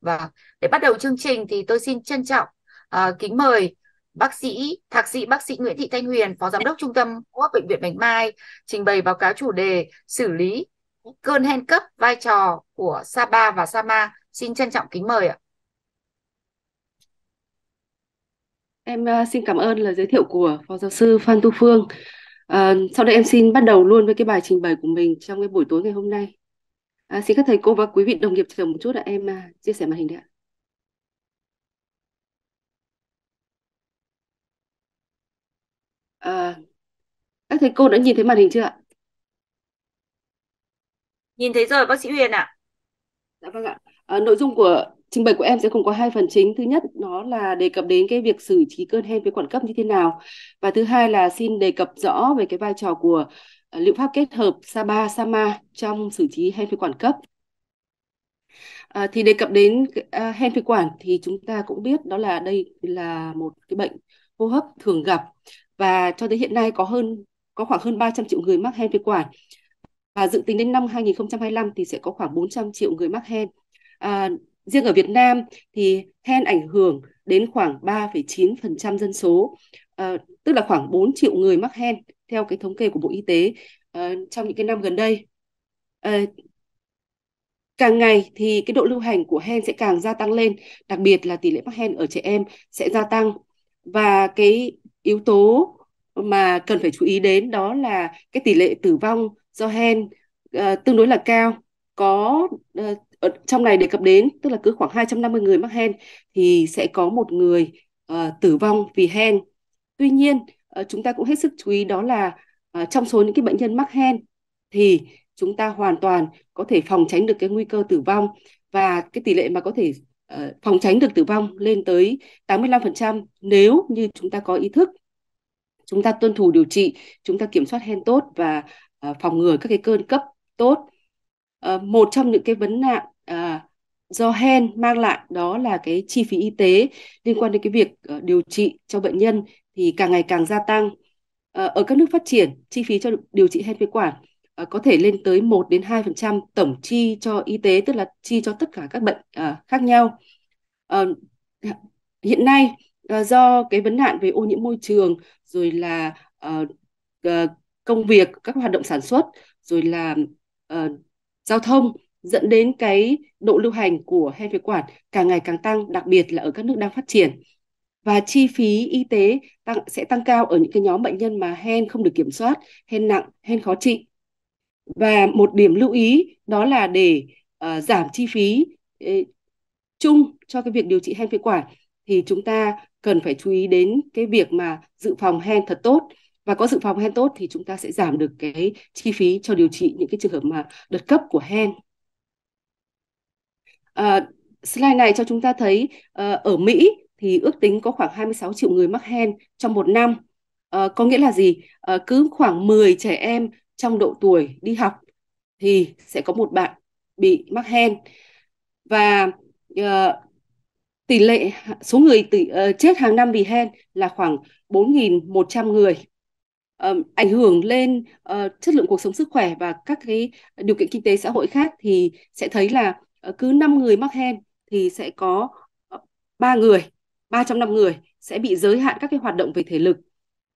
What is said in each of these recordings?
Và vâng, để bắt đầu chương trình thì tôi xin trân trọng uh, kính mời bác sĩ thạc sĩ bác sĩ Nguyễn Thị Thanh Huyền, phó giám đốc trung tâm hô bệnh viện Bạch Mai trình bày báo cáo chủ đề xử lý cơn hen cấp vai trò của Sapa và Sama. Xin trân trọng kính mời ạ. Em ờ, xin cảm ơn lời giới thiệu của phó giáo sư Phan Tu Phương. À, sau đây em xin bắt đầu luôn với cái bài trình bày của mình trong cái buổi tối ngày hôm nay. À, xin các thầy cô và quý vị đồng nghiệp chờ một chút ạ, em à, chia sẻ màn hình đấy ạ. À, các thầy cô đã nhìn thấy màn hình chưa ạ? Nhìn thấy rồi bác sĩ Huyền ạ. Dạ vâng ạ. À, nội dung của trình bày của em sẽ gồm có hai phần chính. Thứ nhất nó là đề cập đến cái việc xử trí cơn hen với quản cấp như thế nào và thứ hai là xin đề cập rõ về cái vai trò của Ờ, liệu pháp kết hợp Saba Sama trong xử trí hen phế quản cấp. À, thì đề cập đến à, hen phế quản thì chúng ta cũng biết đó là đây là một cái bệnh hô hấp thường gặp và cho tới hiện nay có hơn có khoảng hơn 300 triệu người mắc hen phế quản và dự tính đến năm 2025 thì sẽ có khoảng 400 triệu người mắc hen. À, riêng ở Việt Nam thì hen ảnh hưởng đến khoảng 3,9% dân số, à, tức là khoảng 4 triệu người mắc hen theo cái thống kê của Bộ Y tế uh, trong những cái năm gần đây. Uh, càng ngày thì cái độ lưu hành của hen sẽ càng gia tăng lên, đặc biệt là tỷ lệ mắc hen ở trẻ em sẽ gia tăng và cái yếu tố mà cần phải chú ý đến đó là cái tỷ lệ tử vong do hen uh, tương đối là cao có uh, ở trong này đề cập đến tức là cứ khoảng 250 người mắc hen thì sẽ có một người uh, tử vong vì hen. Tuy nhiên Ờ, chúng ta cũng hết sức chú ý đó là ờ, trong số những cái bệnh nhân mắc hen thì chúng ta hoàn toàn có thể phòng tránh được cái nguy cơ tử vong và cái tỷ lệ mà có thể ờ, phòng tránh được tử vong lên tới 85% nếu như chúng ta có ý thức chúng ta tuân thủ điều trị chúng ta kiểm soát hen tốt và phòng ngừa các cái cơn cấp tốt một trong những cái vấn nạn do hen mang lại đó là cái chi phí y tế liên quan đến cái việc điều trị cho bệnh nhân thì càng ngày càng gia tăng. Ờ, ở các nước phát triển, chi phí cho điều trị hen phế quản ờ, có thể lên tới 1 đến 2% tổng chi cho y tế tức là chi cho tất cả các bệnh ờ, khác nhau. Hiện nay do cái vấn nạn về ô nhiễm môi trường rồi là công việc, các hoạt động sản xuất rồi là giao thông dẫn đến cái độ lưu hành của hen phế quản càng ngày càng tăng, đặc biệt là ở các nước đang phát triển và chi phí y tế tăng sẽ tăng cao ở những cái nhóm bệnh nhân mà hen không được kiểm soát, hen nặng, hen khó trị. Và một điểm lưu ý đó là để uh, giảm chi phí eh, chung cho cái việc điều trị hen phế quản thì chúng ta cần phải chú ý đến cái việc mà dự phòng hen thật tốt và có dự phòng hen tốt thì chúng ta sẽ giảm được cái chi phí cho điều trị những cái trường hợp mà đợt cấp của hen. À, slide này cho chúng ta thấy uh, ở Mỹ thì ước tính có khoảng 26 triệu người mắc hen trong một năm. À, có nghĩa là gì? À, cứ khoảng 10 trẻ em trong độ tuổi đi học thì sẽ có một bạn bị mắc hen. Và uh, tỷ lệ số người tỷ, uh, chết hàng năm vì hen là khoảng 4.100 người. Uh, ảnh hưởng lên uh, chất lượng cuộc sống sức khỏe và các cái điều kiện kinh tế xã hội khác thì sẽ thấy là uh, cứ 5 người mắc hen thì sẽ có ba người năm người sẽ bị giới hạn các cái hoạt động về thể lực.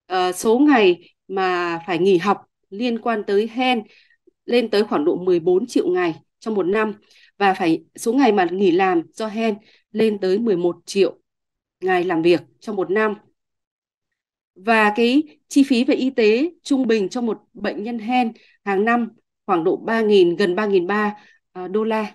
À, số ngày mà phải nghỉ học liên quan tới hen lên tới khoảng độ 14 triệu ngày trong một năm và phải số ngày mà nghỉ làm do hen lên tới 11 triệu ngày làm việc trong một năm. Và cái chi phí về y tế trung bình cho một bệnh nhân hen hàng năm khoảng độ 3.000 gần 3.300 ờ, đô la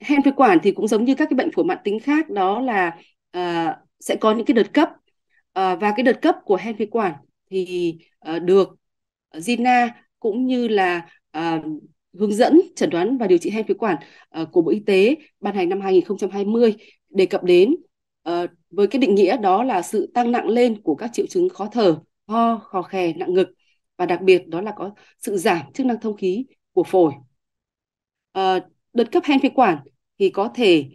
hen phế quản thì cũng giống như các cái bệnh phổi mãn tính khác đó là uh, sẽ có những cái đợt cấp uh, và cái đợt cấp của hen phế quản thì uh, được Gina cũng như là uh, hướng dẫn chẩn đoán và điều trị hen phế quản uh, của Bộ Y tế ban hành năm 2020 đề cập đến uh, với cái định nghĩa đó là sự tăng nặng lên của các triệu chứng khó thở, ho, khò khè, nặng ngực và đặc biệt đó là có sự giảm chức năng thông khí của phổi. Uh, đợt cấp hen phế quản thì có thể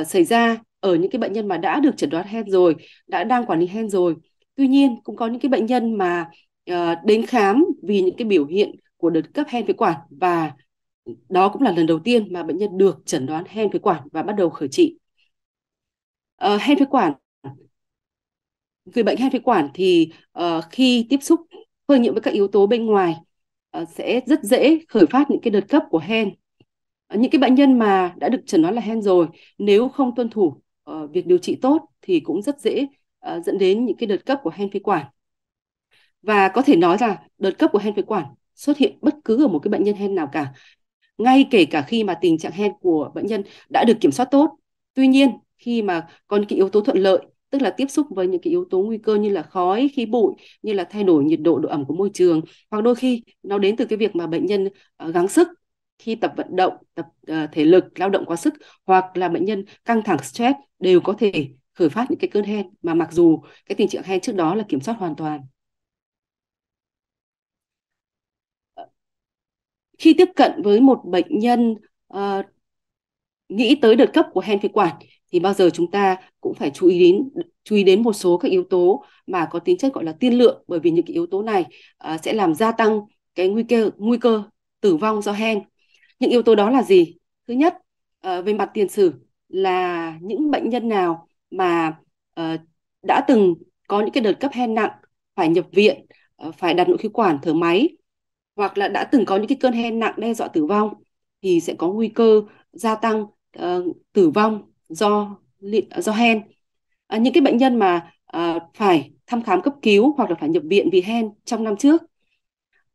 uh, xảy ra ở những cái bệnh nhân mà đã được chẩn đoán hen rồi, đã đang quản lý hen rồi. Tuy nhiên cũng có những cái bệnh nhân mà uh, đến khám vì những cái biểu hiện của đợt cấp hen phế quản và đó cũng là lần đầu tiên mà bệnh nhân được chẩn đoán hen phế quản và bắt đầu khởi trị. Uh, hen phế quản người bệnh hen phế quản thì uh, khi tiếp xúc phơi nhiễm với các yếu tố bên ngoài uh, sẽ rất dễ khởi phát những cái đợt cấp của hen Ờ, những cái bệnh nhân mà đã được chẩn đoán là hen rồi nếu không tuân thủ uh, việc điều trị tốt thì cũng rất dễ uh, dẫn đến những cái đợt cấp của hen phế quản và có thể nói là đợt cấp của hen phế quản xuất hiện bất cứ ở một cái bệnh nhân hen nào cả ngay kể cả khi mà tình trạng hen của bệnh nhân đã được kiểm soát tốt tuy nhiên khi mà có những cái yếu tố thuận lợi tức là tiếp xúc với những cái yếu tố nguy cơ như là khói, khí bụi, như là thay đổi nhiệt độ, độ ẩm của môi trường hoặc đôi khi nó đến từ cái việc mà bệnh nhân gắng sức khi tập vận động tập uh, thể lực lao động quá sức hoặc là bệnh nhân căng thẳng stress đều có thể khởi phát những cái cơn hen mà mặc dù cái tình trạng hen trước đó là kiểm soát hoàn toàn khi tiếp cận với một bệnh nhân uh, nghĩ tới đợt cấp của hen phế quản thì bao giờ chúng ta cũng phải chú ý đến chú ý đến một số các yếu tố mà có tính chất gọi là tiên lượng bởi vì những cái yếu tố này uh, sẽ làm gia tăng cái nguy cơ nguy cơ tử vong do hen những yếu tố đó là gì thứ nhất uh, về mặt tiền sử là những bệnh nhân nào mà uh, đã từng có những cái đợt cấp hen nặng phải nhập viện uh, phải đặt nội khí quản thở máy hoặc là đã từng có những cái cơn hen nặng đe dọa tử vong thì sẽ có nguy cơ gia tăng uh, tử vong do do hen à, những cái bệnh nhân mà à, phải thăm khám cấp cứu hoặc là phải nhập viện vì hen trong năm trước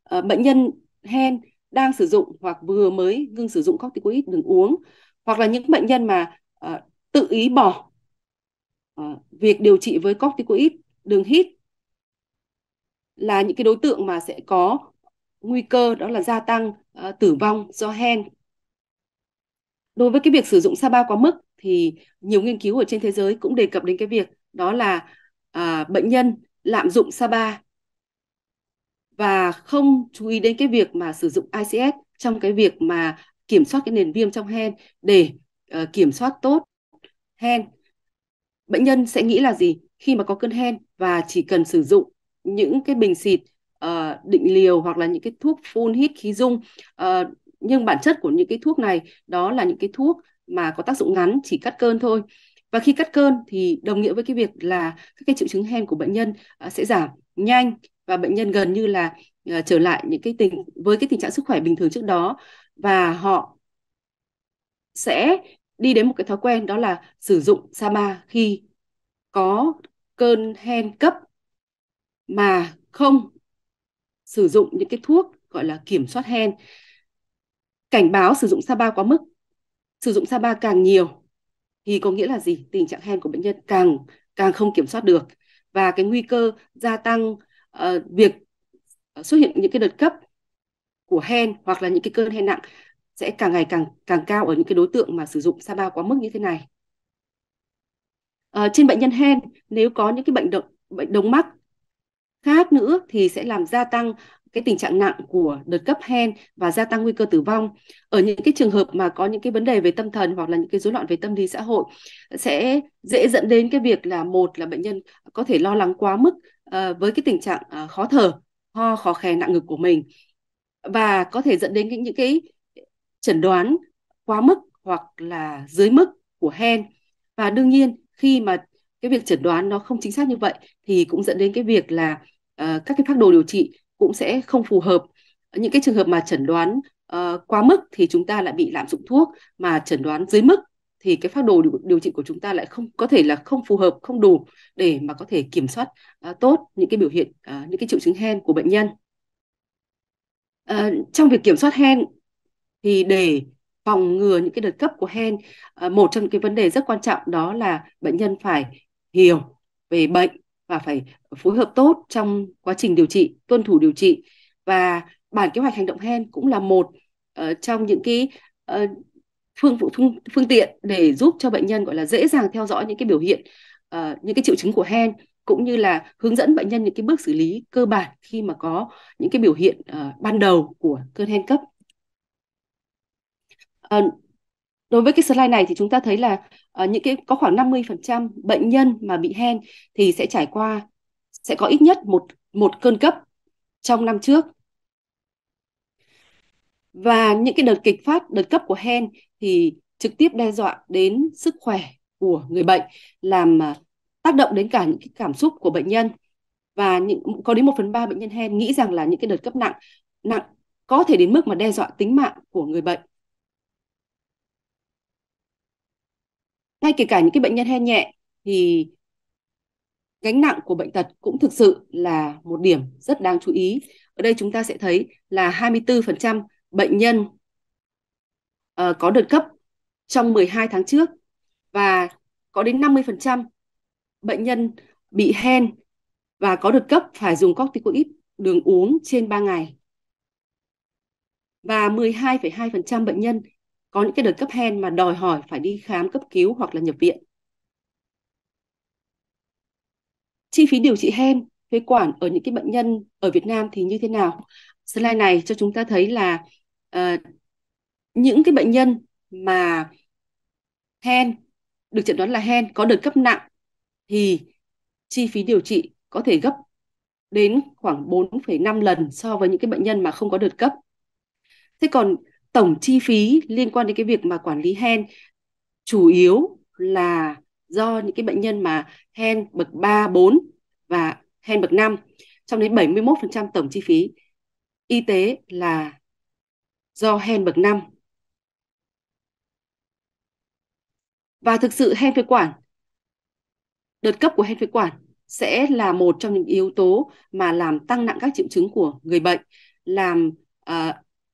à, bệnh nhân hen đang sử dụng hoặc vừa mới ngưng sử dụng corticoid đừng uống hoặc là những bệnh nhân mà uh, tự ý bỏ uh, việc điều trị với corticoid đường hít là những cái đối tượng mà sẽ có nguy cơ đó là gia tăng uh, tử vong do hen. Đối với cái việc sử dụng sa ba quá mức thì nhiều nghiên cứu ở trên thế giới cũng đề cập đến cái việc đó là uh, bệnh nhân lạm dụng sa ba và không chú ý đến cái việc mà sử dụng ICS trong cái việc mà kiểm soát cái nền viêm trong hen để uh, kiểm soát tốt hen. Bệnh nhân sẽ nghĩ là gì khi mà có cơn hen và chỉ cần sử dụng những cái bình xịt uh, định liều hoặc là những cái thuốc phun hít khí dung uh, nhưng bản chất của những cái thuốc này đó là những cái thuốc mà có tác dụng ngắn chỉ cắt cơn thôi và khi cắt cơn thì đồng nghĩa với cái việc là các cái triệu chứng hen của bệnh nhân uh, sẽ giảm nhanh và bệnh nhân gần như là uh, trở lại những cái tình với cái tình trạng sức khỏe bình thường trước đó và họ sẽ đi đến một cái thói quen đó là sử dụng Sama khi có cơn hen cấp mà không sử dụng những cái thuốc gọi là kiểm soát hen. Cảnh báo sử dụng Saba quá mức, sử dụng Saba càng nhiều thì có nghĩa là gì? Tình trạng hen của bệnh nhân càng càng không kiểm soát được và cái nguy cơ gia tăng uh, việc ờ, xuất hiện những cái đợt cấp của hen hoặc là những cái cơn hen nặng sẽ càng ngày càng càng cao ở những cái đối tượng mà sử dụng sa bao quá mức như thế này. À, trên bệnh nhân hen nếu có những cái bệnh động bệnh đồng mắc khác nữa thì sẽ làm gia tăng cái tình trạng nặng của đợt cấp hen và gia tăng nguy cơ tử vong ở những cái trường hợp mà có những cái vấn đề về tâm thần hoặc là những cái rối loạn về tâm lý xã hội sẽ dễ dẫn đến cái việc là một là bệnh nhân có thể lo lắng quá mức Ờ, với cái tình trạng à, khó thở ho khó khè nặng ngực của mình và có thể dẫn đến những, những cái chẩn đoán quá mức hoặc là dưới mức của hen và đương nhiên khi mà cái việc chẩn đoán nó không chính xác như vậy thì cũng dẫn đến cái việc là uh, các cái phác đồ điều trị cũng sẽ không phù hợp những cái trường hợp mà chẩn đoán uh, quá mức thì chúng ta lại bị lạm dụng thuốc mà chẩn đoán dưới mức thì cái phác đồ điều, điều trị của chúng ta lại không có thể là không phù hợp không đủ để mà có thể kiểm soát à, tốt những cái biểu hiện à, những cái triệu chứng hen của bệnh nhân à, trong việc kiểm soát hen thì để phòng ngừa những cái đợt cấp của hen à, một trong những cái vấn đề rất quan trọng đó là bệnh nhân phải hiểu về bệnh và phải phối hợp tốt trong quá trình điều trị tuân thủ điều trị và bản kế hoạch hành động hen cũng là một uh, trong những cái uh, phương phương phương tiện để giúp cho bệnh nhân gọi là dễ dàng theo dõi những cái biểu hiện uh, những cái triệu chứng của hen cũng như là hướng dẫn bệnh nhân những cái bước xử lý cơ bản khi mà có những cái biểu hiện uh, ban đầu của cơn hen cấp. Uh, đối với cái slide này thì chúng ta thấy là uh, những cái có khoảng 50% bệnh nhân mà bị hen thì sẽ trải qua sẽ có ít nhất một một cơn cấp trong năm trước. Và những cái đợt kịch phát, đợt cấp của hen thì trực tiếp đe dọa đến sức khỏe của người bệnh làm à, tác động đến cả những cái cảm xúc của bệnh nhân và những, có đến 1 phần 3 bệnh nhân hen nghĩ rằng là những cái đợt cấp nặng nặng có thể đến mức mà đe dọa tính mạng của người bệnh. Ngay kể cả những cái bệnh nhân hen nhẹ thì gánh nặng của bệnh tật cũng thực sự là một điểm rất đáng chú ý. Ở đây chúng ta sẽ thấy là 24% bệnh nhân Ờ, có đợt cấp trong 12 tháng trước và có đến 50% bệnh nhân bị hen và có đợt cấp phải dùng corticoid đường uống trên 3 ngày. Và 12,2% bệnh nhân có những cái đợt cấp hen mà đòi hỏi phải đi khám cấp cứu hoặc là nhập viện. Chi phí điều trị hen phế quản ở những cái bệnh nhân ở Việt Nam thì như thế nào? Slide này cho chúng ta thấy là uh, những cái bệnh nhân mà hen được chẩn đoán là hen có đợt cấp nặng thì chi phí điều trị có thể gấp đến khoảng 4,5 lần so với những cái bệnh nhân mà không có đợt cấp. Thế còn tổng chi phí liên quan đến cái việc mà quản lý hen chủ yếu là do những cái bệnh nhân mà hen bậc 3, 4 và hen bậc 5. Trong đấy 71% tổng chi phí y tế là do hen bậc 5 và thực sự hen phế quản đợt cấp của hen phế quản sẽ là một trong những yếu tố mà làm tăng nặng các triệu chứng của người bệnh làm uh,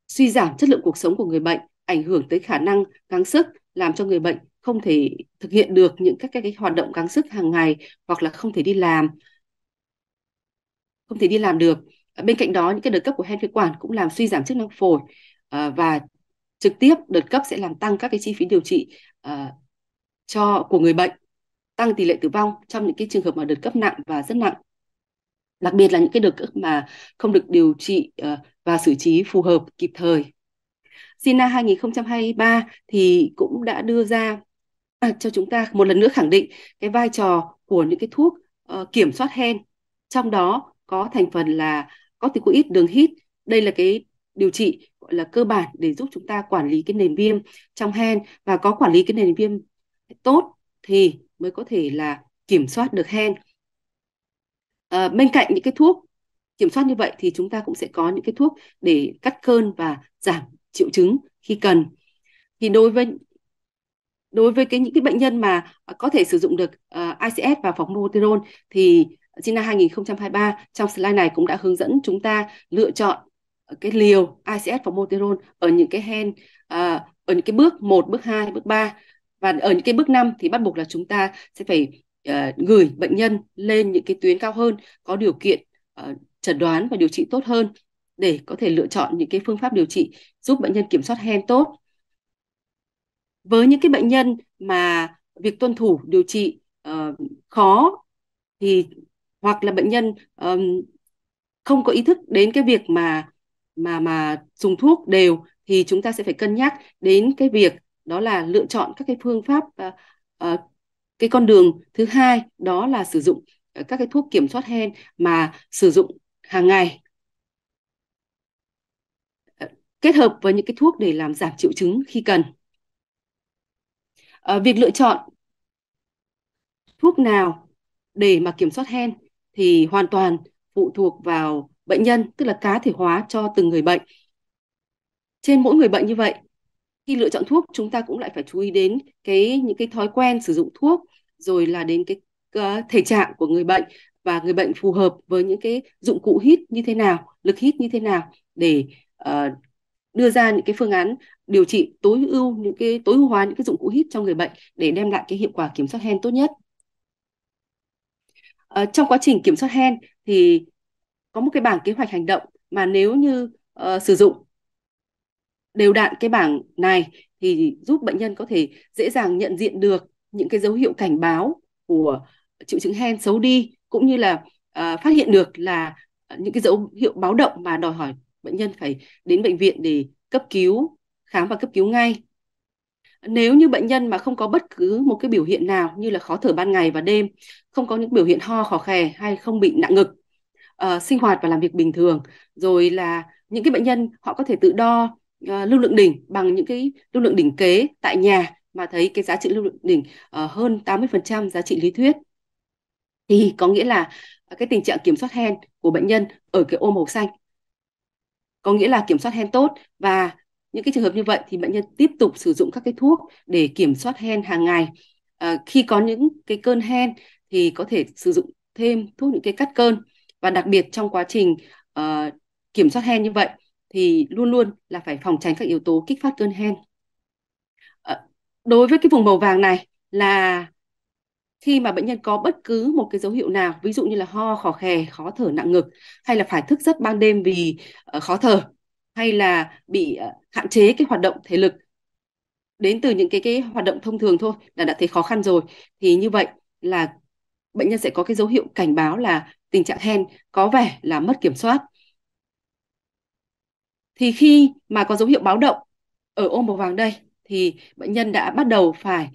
suy giảm chất lượng cuộc sống của người bệnh ảnh hưởng tới khả năng gắng sức làm cho người bệnh không thể thực hiện được những các, các cái hoạt động gắng sức hàng ngày hoặc là không thể đi làm không thể đi làm được bên cạnh đó những cái đợt cấp của hen phế quản cũng làm suy giảm chức năng phổi uh, và trực tiếp đợt cấp sẽ làm tăng các cái chi phí điều trị uh, cho của người bệnh tăng tỷ lệ tử vong trong những cái trường hợp mà đợt cấp nặng và rất nặng đặc biệt là những cái đợt cấp mà không được điều trị ờ, và xử trí phù hợp kịp thời. Sina 2023 thì cũng đã đưa ra à, cho chúng ta một lần nữa khẳng định cái vai trò của những cái thuốc uh, kiểm soát hen trong đó có thành phần là corticoid đường hít đây là cái điều trị gọi là cơ bản để giúp chúng ta quản lý cái nền viêm trong hen và có quản lý cái nền viêm tốt thì mới có thể là kiểm soát được hen à, bên cạnh những cái thuốc kiểm soát như vậy thì chúng ta cũng sẽ có những cái thuốc để cắt cơn và giảm triệu chứng khi cần thì đối với đối với cái những cái bệnh nhân mà có thể sử dụng được uh, ờ, ICS và phóng moterol thì Gina 2023 trong slide này cũng đã hướng dẫn chúng ta lựa chọn cái liều ICS phóng moterol ở những cái hen uh, ở những cái bước 1, bước 2, bước 3 và ở những cái bước năm thì bắt buộc là chúng ta sẽ phải uh, gửi bệnh nhân lên những cái tuyến cao hơn có điều kiện uh, chẩn đoán và điều trị tốt hơn để có thể lựa chọn những cái phương pháp điều trị giúp bệnh nhân kiểm soát hen tốt với những cái bệnh nhân mà việc tuân thủ điều trị uh, khó thì hoặc là bệnh nhân um, không có ý thức đến cái việc mà mà mà dùng thuốc đều thì chúng ta sẽ phải cân nhắc đến cái việc đó là lựa chọn các cái phương pháp uh, uh, cái con đường thứ hai đó là sử dụng ờ, các cái thuốc kiểm soát hen mà sử dụng hàng ngày kết hợp với những cái thuốc để làm giảm triệu chứng khi cần à, việc lựa chọn thuốc nào để mà kiểm soát hen thì hoàn toàn phụ thuộc vào bệnh nhân tức là cá thể hóa cho từng người bệnh trên mỗi người bệnh như vậy khi lựa chọn thuốc chúng ta cũng lại phải chú ý đến cái những cái thói quen sử dụng thuốc rồi là đến cái uh, thể trạng của người bệnh và người bệnh phù hợp với những cái dụng cụ hít như thế nào lực hít như thế nào để uh, đưa ra những cái phương án điều trị tối ưu những cái tối ưu hóa những cái dụng cụ hít cho người bệnh để đem lại cái hiệu quả kiểm soát hen tốt nhất uh, trong quá trình kiểm soát hen thì có một cái bảng kế hoạch hành động mà nếu như uh, sử dụng đều đặn cái bảng này thì giúp bệnh nhân có thể dễ dàng nhận diện được những cái dấu hiệu cảnh báo của triệu chứng hen xấu đi cũng như là uh, phát hiện được là những cái dấu hiệu báo động mà đòi hỏi bệnh nhân phải đến bệnh viện để cấp cứu khám và cấp cứu ngay nếu như bệnh nhân mà không có bất cứ một cái biểu hiện nào như là khó thở ban ngày và đêm không có những biểu hiện ho khò khè hay không bị nặng ngực uh, sinh hoạt và làm việc bình thường rồi là những cái bệnh nhân họ có thể tự đo Ờ, lưu lượng đỉnh bằng những cái lưu lượng đỉnh kế tại nhà mà thấy cái giá trị lưu lượng đỉnh uh, hơn 80% giá trị lý thuyết thì có nghĩa là cái tình trạng kiểm soát hen của bệnh nhân ở cái ô màu xanh có nghĩa là kiểm soát hen tốt và những cái trường hợp như vậy thì bệnh nhân tiếp tục sử dụng các cái thuốc để kiểm soát hen hàng ngày à, khi có những cái cơn hen thì có thể sử dụng thêm thuốc những cái cắt cơn và đặc biệt trong quá trình uh, kiểm soát hen như vậy thì luôn luôn là phải phòng tránh các yếu tố kích phát cơn hen ờ, đối với cái vùng màu vàng này là khi mà bệnh nhân có bất cứ một cái dấu hiệu nào ví dụ như là ho khò khè khó thở nặng ngực hay là phải thức giấc ban đêm vì ờ, khó thở hay là bị ờ, hạn chế cái hoạt động thể lực đến từ những cái cái hoạt động thông thường thôi là đã thấy khó khăn rồi thì như vậy là bệnh nhân sẽ có cái dấu hiệu cảnh báo là tình trạng hen có vẻ là mất kiểm soát thì khi mà có dấu hiệu báo động ở ôm bầu vàng đây thì bệnh nhân đã bắt đầu phải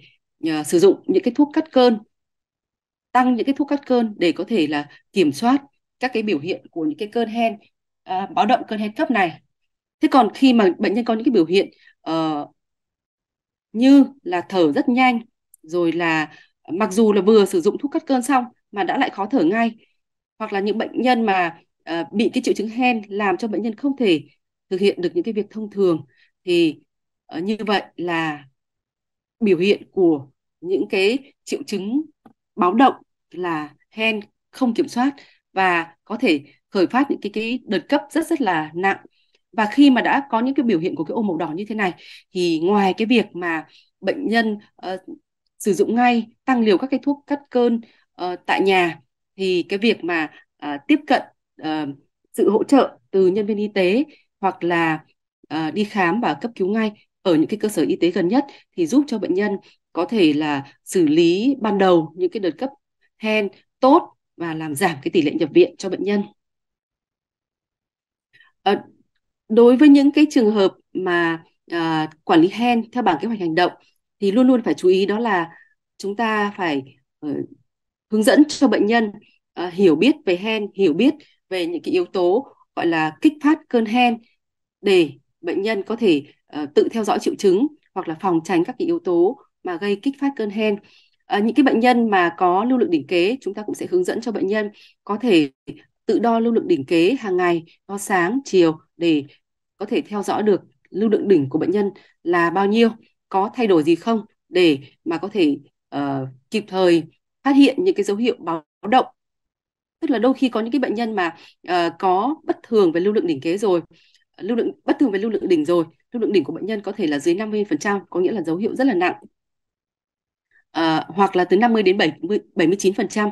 uh, sử dụng những cái thuốc cắt cơn tăng những cái thuốc cắt cơn để có thể là kiểm soát các cái biểu hiện của những cái cơn hen à, báo động cơn hen cấp này thế còn khi mà bệnh nhân có những cái biểu hiện uh, như là thở rất nhanh rồi là mặc dù là vừa sử dụng thuốc cắt cơn xong mà đã lại khó thở ngay hoặc là những bệnh nhân mà uh, bị cái triệu chứng hen làm cho bệnh nhân không thể thực hiện được những cái việc thông thường thì uh, như vậy là biểu hiện của những cái triệu chứng báo động là hen không kiểm soát và có thể khởi phát những cái cái đợt cấp rất rất là nặng và khi mà đã có những cái biểu hiện của cái ô màu đỏ như thế này thì ngoài cái việc mà bệnh nhân uh, sử dụng ngay tăng liều các cái thuốc cắt cơn uh, tại nhà thì cái việc mà uh, tiếp cận uh, sự hỗ trợ từ nhân viên y tế hoặc là uh, đi khám và cấp cứu ngay ở những cái cơ sở y tế gần nhất thì giúp cho bệnh nhân có thể là xử lý ban đầu những cái đợt cấp hen tốt và làm giảm cái tỷ lệ nhập viện cho bệnh nhân. À, đối với những cái trường hợp mà à, quản lý hen theo bảng kế hoạch hành động thì luôn luôn phải chú ý đó là chúng ta phải uh, hướng dẫn cho bệnh nhân uh, hiểu biết về hen, hiểu biết về những cái yếu tố gọi là kích phát cơn hen để bệnh nhân có thể uh, tự theo dõi triệu chứng hoặc là phòng tránh các cái yếu tố mà gây kích phát cơn hen. À, những cái bệnh nhân mà có lưu lượng đỉnh kế chúng ta cũng sẽ hướng dẫn cho bệnh nhân có thể tự đo lưu lượng đỉnh kế hàng ngày đo sáng chiều để có thể theo dõi được lưu lượng đỉnh của bệnh nhân là bao nhiêu có thay đổi gì không để mà có thể uh, kịp thời phát hiện những cái dấu hiệu báo động tức là đôi khi có những cái bệnh nhân mà uh, có bất thường về lưu lượng đỉnh kế rồi lưu lượng bất thường về lưu lượng đỉnh rồi lưu lượng đỉnh của bệnh nhân có thể là dưới 50% có nghĩa là dấu hiệu rất là nặng à, hoặc là từ 50 đến 70, 79%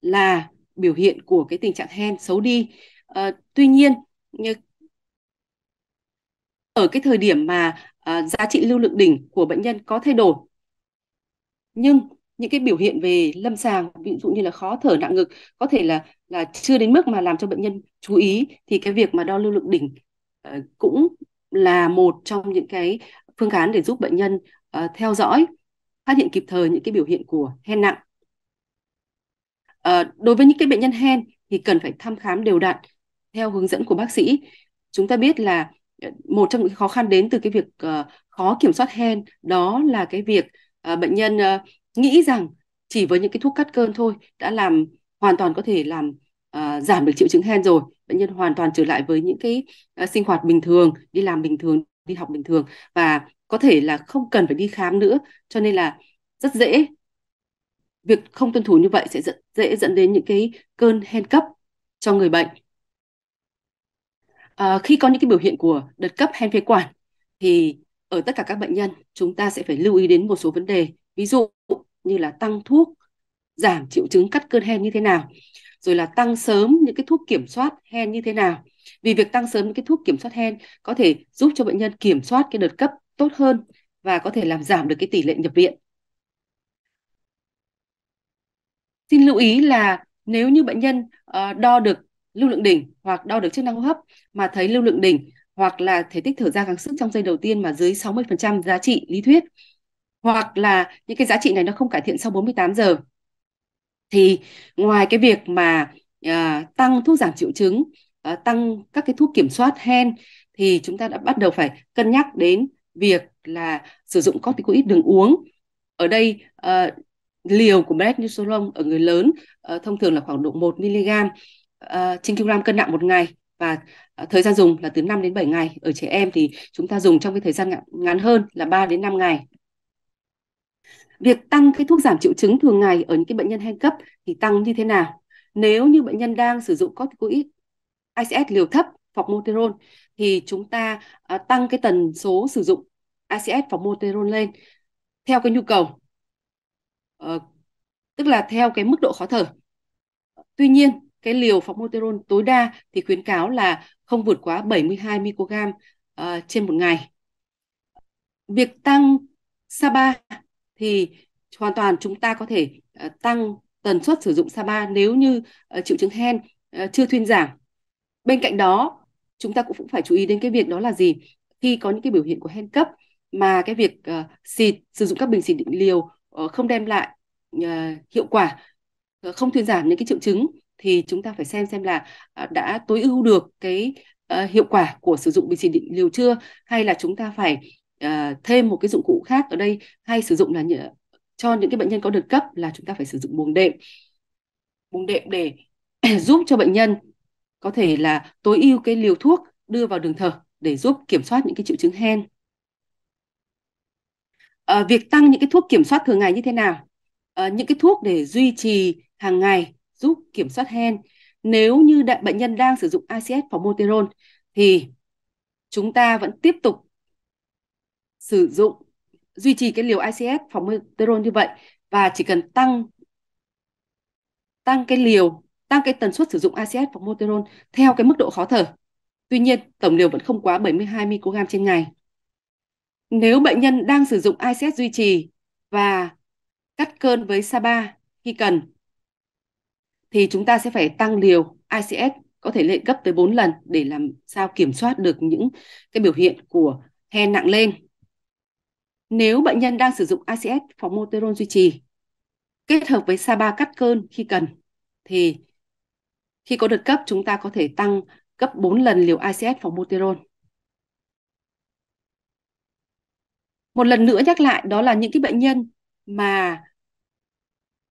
là biểu hiện của cái tình trạng hen xấu đi à, tuy nhiên ở cái thời điểm mà à, giá trị lưu lượng đỉnh của bệnh nhân có thay đổi nhưng những cái biểu hiện về lâm sàng ví dụ như là khó thở nặng ngực có thể là là chưa đến mức mà làm cho bệnh nhân chú ý thì cái việc mà đo lưu lượng đỉnh uh, cũng là một trong những cái phương án để giúp bệnh nhân uh, theo dõi phát hiện kịp thời những cái biểu hiện của hen nặng uh, đối với những cái bệnh nhân hen thì cần phải thăm khám đều đặn theo hướng dẫn của bác sĩ chúng ta biết là một trong những khó khăn đến từ cái việc uh, khó kiểm soát hen đó là cái việc uh, bệnh nhân uh, nghĩ rằng chỉ với những cái thuốc cắt cơn thôi đã làm hoàn toàn có thể làm uh, giảm được triệu chứng hen rồi bệnh nhân hoàn toàn trở lại với những cái uh, sinh hoạt bình thường đi làm bình thường đi học bình thường và có thể là không cần phải đi khám nữa cho nên là rất dễ việc không tuân thủ như vậy sẽ rất dễ dẫn đến những cái cơn hen cấp cho người bệnh à, khi có những cái biểu hiện của đợt cấp hen phế quản thì ở tất cả các bệnh nhân chúng ta sẽ phải lưu ý đến một số vấn đề ví dụ như là tăng thuốc giảm triệu chứng cắt cơn hen như thế nào rồi là tăng sớm những cái thuốc kiểm soát hen như thế nào vì việc tăng sớm những cái thuốc kiểm soát hen có thể giúp cho bệnh nhân kiểm soát cái đợt cấp tốt hơn và có thể làm giảm được cái tỷ lệ nhập viện xin lưu ý là nếu như bệnh nhân ờ, đo được lưu lượng đỉnh hoặc đo được chức năng hô hấp mà thấy lưu lượng đỉnh hoặc là thể tích thở ra kháng sức trong giây đầu tiên mà dưới 60% giá trị lý thuyết hoặc là những cái giá trị này nó không cải thiện sau 48 giờ thì ngoài cái việc mà à, tăng thuốc giảm triệu chứng à, tăng các cái thuốc kiểm soát hen thì chúng ta đã bắt đầu phải cân nhắc đến việc là sử dụng corticoid đường uống ở đây à, liều của prednisolone ở người lớn à, thông thường là khoảng độ 1 mg à, trên kg cân nặng một ngày và à, thời gian dùng là từ 5 đến 7 ngày. Ở trẻ em thì chúng ta dùng trong cái thời gian ngắn, ngắn hơn là 3 đến 5 ngày việc tăng cái thuốc giảm triệu chứng thường ngày ở những cái bệnh nhân hen cấp thì tăng như thế nào nếu như bệnh nhân đang sử dụng corticoid ICS liều thấp phocmoterol thì chúng ta à, tăng cái tần số sử dụng ICS phocmoterol lên theo cái nhu cầu à, tức là theo cái mức độ khó thở tuy nhiên cái liều phocmoterol tối đa thì khuyến cáo là không vượt quá 72 microgram uh, trên một ngày. Việc tăng SABA thì hoàn toàn chúng ta có thể ờ, tăng tần suất sử dụng Saba nếu như ờ, triệu chứng hen ờ, chưa thuyên giảm. Bên cạnh đó, chúng ta cũng phải chú ý đến cái việc đó là gì? Khi có những cái biểu hiện của hen cấp mà cái việc xịt sử dụng các bình xịt định liều không đem lại hiệu quả, không thuyên giảm những cái triệu chứng thì chúng ta phải xem xem là đã tối ưu được cái hiệu quả của sử dụng bình xịt định liều chưa hay là chúng ta phải À, thêm một cái dụng cụ khác ở đây hay sử dụng là nh- cho những cái bệnh nhân có đợt cấp là chúng ta phải sử dụng buồng đệm buồng đệm để giúp cho bệnh nhân có thể là tối ưu cái liều thuốc đưa vào đường thở để giúp kiểm soát những cái triệu chứng hen à, việc tăng những cái thuốc kiểm soát thường ngày như thế nào à, những cái thuốc để duy trì hàng ngày giúp kiểm soát hen nếu như bệnh nhân đang sử dụng ICS formoterol thì chúng ta vẫn tiếp tục sử dụng duy trì cái liều ICS phòng testosterone như vậy và chỉ cần tăng tăng cái liều tăng cái tần suất sử dụng ICS phòng moterol theo cái mức độ khó thở. Tuy nhiên, tổng liều vẫn không quá 72 mg trên ngày. Nếu bệnh nhân đang sử dụng ICS duy trì và cắt cơn với Saba khi cần, thì chúng ta sẽ phải tăng liều ICS có thể lên gấp tới 4 lần để làm sao kiểm soát được những cái biểu hiện của hen nặng lên nếu bệnh nhân đang sử dụng ACS formoterol duy trì kết hợp với Saba cắt cơn khi cần thì khi có đợt cấp chúng ta có thể tăng gấp 4 lần liều ACS formoterol. Một lần nữa nhắc lại đó là những cái bệnh nhân mà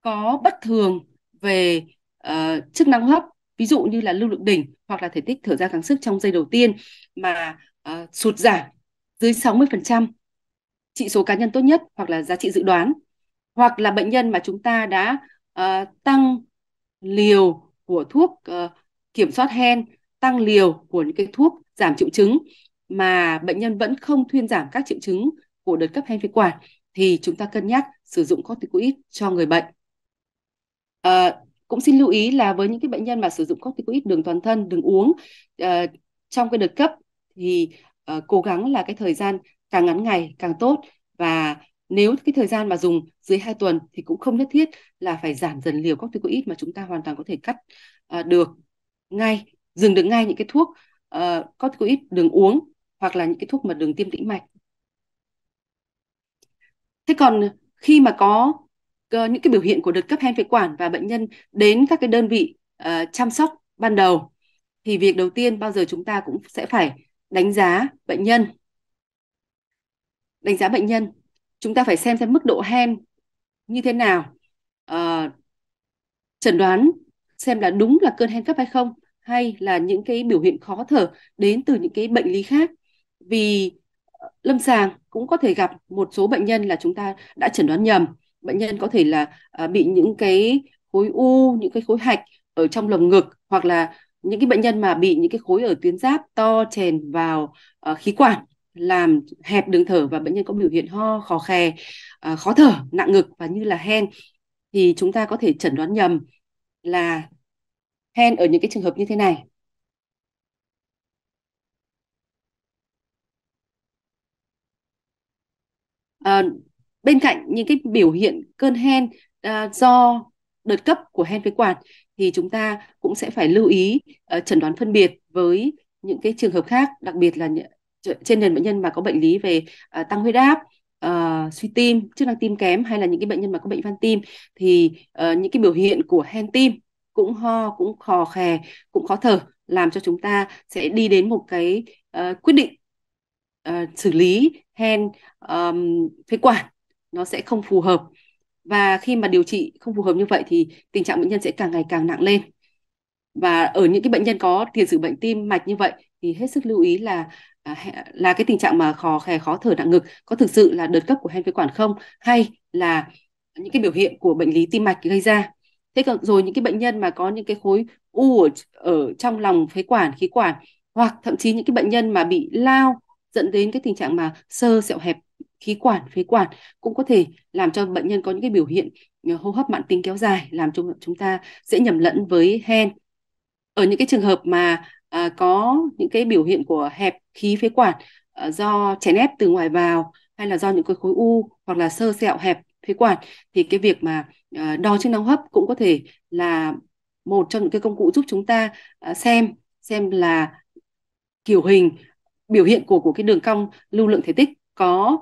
có bất thường về uh, chức năng hấp ví dụ như là lưu lượng đỉnh hoặc là thể tích thở ra kháng sức trong giây đầu tiên mà uh, sụt giảm dưới 60% trị số cá nhân tốt nhất hoặc là giá trị dự đoán hoặc là bệnh nhân mà chúng ta đã uh, tăng liều của thuốc uh, kiểm soát hen tăng liều của những cái thuốc giảm triệu chứng mà bệnh nhân vẫn không thuyên giảm các triệu chứng của đợt cấp hen phế quản thì chúng ta cân nhắc sử dụng corticoid cho người bệnh. À, cũng xin lưu ý là với những cái bệnh nhân mà sử dụng corticoid đường toàn thân, đường uống à, trong cái đợt cấp thì à, cố gắng là cái thời gian càng ngắn ngày càng tốt và nếu cái thời gian mà dùng dưới 2 tuần thì cũng không nhất thiết là phải giảm dần liều corticoid mà chúng ta hoàn toàn có thể cắt uh, được ngay dừng được ngay những cái thuốc uh, corticoid đường uống hoặc là những cái thuốc mà đường tiêm tĩnh mạch thế còn khi mà có uh, những cái biểu hiện của đợt cấp hen phế quản và bệnh nhân đến các cái đơn vị uh, chăm sóc ban đầu thì việc đầu tiên bao giờ chúng ta cũng sẽ phải đánh giá bệnh nhân đánh giá bệnh nhân chúng ta phải xem xem mức độ hen như thế nào à, chẩn đoán xem là đúng là cơn hen cấp hay không hay là những cái biểu hiện khó thở đến từ những cái bệnh lý khác vì ờ, lâm sàng cũng có thể gặp một số bệnh nhân là chúng ta đã chẩn đoán nhầm bệnh nhân có thể là ờ, bị những cái khối u những cái khối hạch ở trong lồng ngực hoặc là những cái bệnh nhân mà bị những cái khối ở tuyến giáp to chèn vào khí quản làm hẹp đường thở và bệnh nhân có biểu hiện ho khó khè à, khó thở nặng ngực và như là hen thì chúng ta có thể chẩn đoán nhầm là hen ở những cái trường hợp như thế này à, bên cạnh những cái biểu hiện cơn hen à, do đợt cấp của hen phế quản thì chúng ta cũng sẽ phải lưu ý uh, chẩn đoán phân biệt với những cái trường hợp khác đặc biệt là trên nền bệnh nhân mà có bệnh lý về uh, tăng huyết áp uh, suy tim chức năng tim kém hay là những cái bệnh nhân mà có bệnh van tim thì uh, những cái biểu hiện của hen tim cũng ho cũng khò khè cũng khó thở làm cho chúng ta sẽ đi đến một cái uh, quyết định uh, xử lý hen um, phế quản nó sẽ không phù hợp và khi mà điều trị không phù hợp như vậy thì tình trạng bệnh nhân sẽ càng ngày càng nặng lên và ở những cái bệnh nhân có tiền sử bệnh tim mạch như vậy thì hết sức lưu ý là À, là cái tình trạng mà khó khè khó thở nặng ngực có thực sự là đợt cấp của hen phế quản không hay là những cái biểu hiện của bệnh lý tim mạch gây ra thế còn rồi những cái bệnh nhân mà có những cái khối u ở, ở trong lòng phế quản khí quản hoặc thậm chí những cái bệnh nhân mà bị lao dẫn đến cái tình trạng mà sơ sẹo hẹp khí quản phế quản cũng có thể làm cho bệnh nhân có những cái biểu hiện ờ, hô hấp mãn tính kéo dài làm cho chúng ta dễ nhầm lẫn với hen ở những cái trường hợp mà à, có những cái biểu hiện của hẹp khí phế quản à, do chèn ép từ ngoài vào hay là do những cái khối u hoặc là sơ sẹo hẹp phế quản thì cái việc mà ờ, đo chức năng hấp cũng có thể là một trong những cái công cụ giúp chúng ta ờ, xem xem là kiểu hình biểu hiện của của cái đường cong lưu lượng thể tích có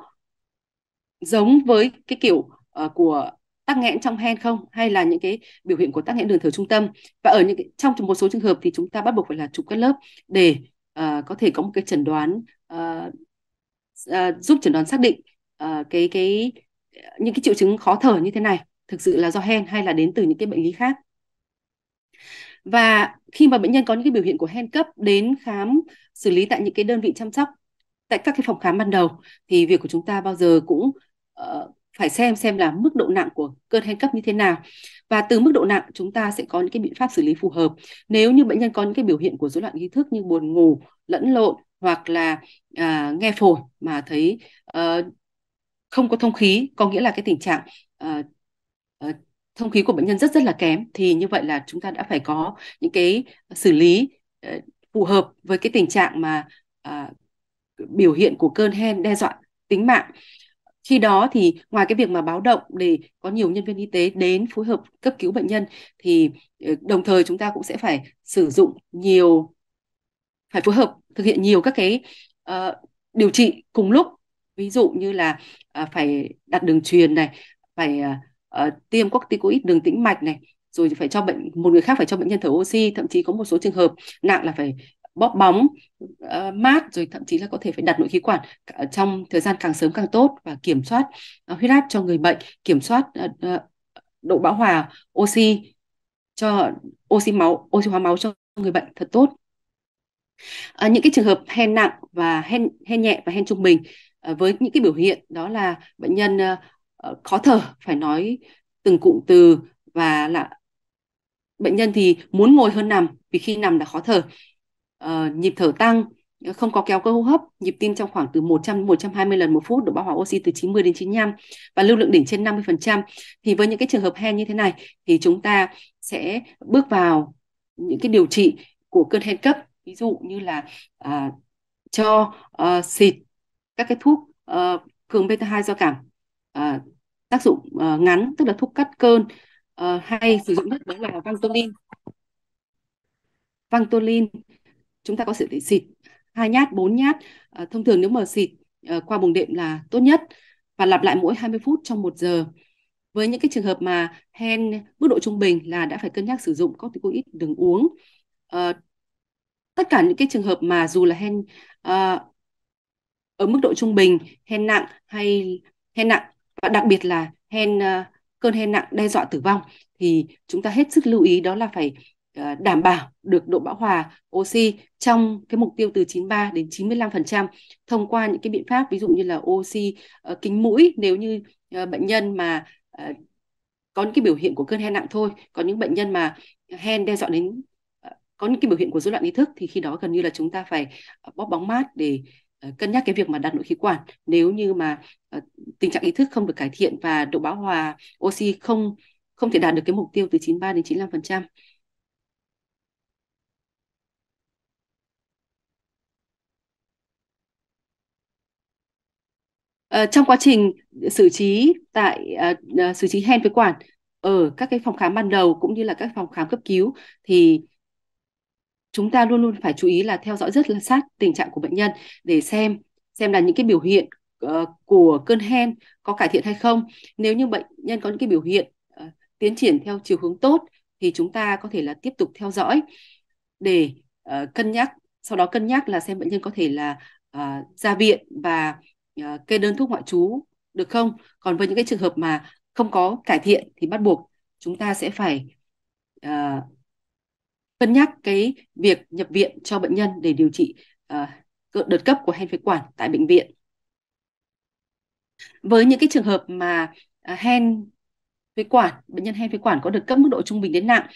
giống với cái kiểu của tắc nghẽn trong hen không hay là những cái biểu hiện của tắc nghẽn đường thở trung tâm và ở những cái, trong một số trường hợp thì chúng ta bắt buộc phải là chụp cắt lớp để uh, có thể có một cái chẩn đoán uh, uh, giúp chẩn đoán xác định uh, cái cái những cái triệu chứng khó thở như thế này thực sự là do hen hay là đến từ những cái bệnh lý khác và khi mà bệnh nhân có những cái biểu hiện của hen cấp đến khám xử lý tại những cái đơn vị chăm sóc tại các cái phòng khám ban đầu thì việc của chúng ta bao giờ cũng uh, phải xem xem là mức độ nặng của cơn hen cấp như thế nào và từ mức độ nặng chúng ta sẽ có những cái biện pháp xử lý phù hợp nếu như bệnh nhân có những cái biểu hiện của rối loạn ý thức như buồn ngủ lẫn lộn hoặc là à, nghe phổi mà thấy à, không có thông khí có nghĩa là cái tình trạng à, à, thông khí của bệnh nhân rất rất là kém thì như vậy là chúng ta đã phải có những cái xử lý à, phù hợp với cái tình trạng mà à, biểu hiện của cơn hen đe dọa tính mạng khi đó thì ngoài cái việc mà báo động để có nhiều nhân viên y tế đến phối hợp cấp cứu bệnh nhân thì ờ, đồng thời chúng ta cũng sẽ phải sử dụng nhiều phải phối hợp thực hiện nhiều các cái uh, điều trị cùng lúc ví dụ như là uh, phải đặt đường truyền này phải uh, tiêm corticoid đường tĩnh mạch này rồi phải cho bệnh một người khác phải cho bệnh nhân thở oxy thậm chí có một số trường hợp nặng là phải bóp bóng uh, mát rồi thậm chí là có thể phải đặt nội khí quản trong thời gian càng sớm càng tốt và kiểm soát uh, huyết áp cho người bệnh kiểm soát uh, độ bão hòa oxy cho oxy máu oxy hóa máu cho người bệnh thật tốt À, những cái trường hợp hen nặng và hen hen nhẹ và hen trung bình à, với những cái biểu hiện đó là bệnh nhân à, khó thở phải nói từng cụm từ và là bệnh nhân thì muốn ngồi hơn nằm vì khi nằm là khó thở uh, nhịp thở tăng không có kéo cơ hô hấp, nhịp tim trong khoảng từ 100 đến 120 lần một phút, độ bão hòa oxy từ 90 đến 95 và lưu lượng đỉnh trên 50%. Thì với những cái trường hợp hen như thế này thì chúng ta sẽ bước vào những cái điều trị của cơn hen cấp, ví dụ như là à, cho à, xịt các cái thuốc à, cường beta 2 do cảm à, tác dụng à, ngắn tức là thuốc cắt cơn à, hay sử dụng nhất đó là vantolin. Vantolin chúng ta có thể xịt hai nhát bốn nhát à, thông thường nếu mà xịt à, qua buồng đệm là tốt nhất và lặp lại mỗi 20 phút trong một giờ với những cái trường hợp mà hen mức độ trung bình là đã phải cân nhắc sử dụng corticoid đường uống à, tất cả những cái trường hợp mà dù là hen à, ở mức độ trung bình hen nặng hay hen nặng và đặc biệt là hen cơn hen nặng đe dọa tử vong thì chúng ta hết sức lưu ý đó là phải Ờ, đảm bảo được độ bão hòa oxy trong cái mục tiêu từ 93 đến 95% thông qua những cái biện pháp ví dụ như là oxy ờ, kính mũi nếu như ờ, bệnh nhân mà có những cái biểu hiện của cơn hen nặng thôi có những bệnh nhân mà hen đe dọa đến có những cái biểu hiện của rối loạn ý thức thì khi đó gần như là chúng ta phải bóp bóng mát để cân nhắc cái việc mà đặt nội khí quản nếu như mà tình trạng ý thức không được cải thiện và độ bão hòa oxy không không thể đạt được cái mục tiêu từ 93 đến 95%. Ờ, trong quá trình xử trí tại à, xử trí hen phế quản ở các cái phòng khám ban đầu cũng như là các phòng khám cấp cứu thì chúng ta luôn luôn phải chú ý là theo dõi rất là sát tình trạng của bệnh nhân để xem xem là những cái biểu hiện uh, của cơn hen có cải thiện hay không. Nếu như bệnh nhân có những cái biểu hiện uh, tiến triển theo chiều hướng tốt thì chúng ta có thể là tiếp tục theo dõi để uh, cân nhắc, sau đó cân nhắc là xem bệnh nhân có thể là uh, ra viện và Ờ, kê đơn thuốc ngoại trú được không? Còn với những cái trường hợp mà không có cải thiện thì bắt buộc chúng ta sẽ phải uh, cân nhắc cái việc nhập viện cho bệnh nhân để điều trị uh, đợt cấp của hen phế quản tại bệnh viện. Với những cái trường hợp mà uh, hen phế quản, bệnh nhân hen phế quản có đợt cấp mức độ trung bình đến nặng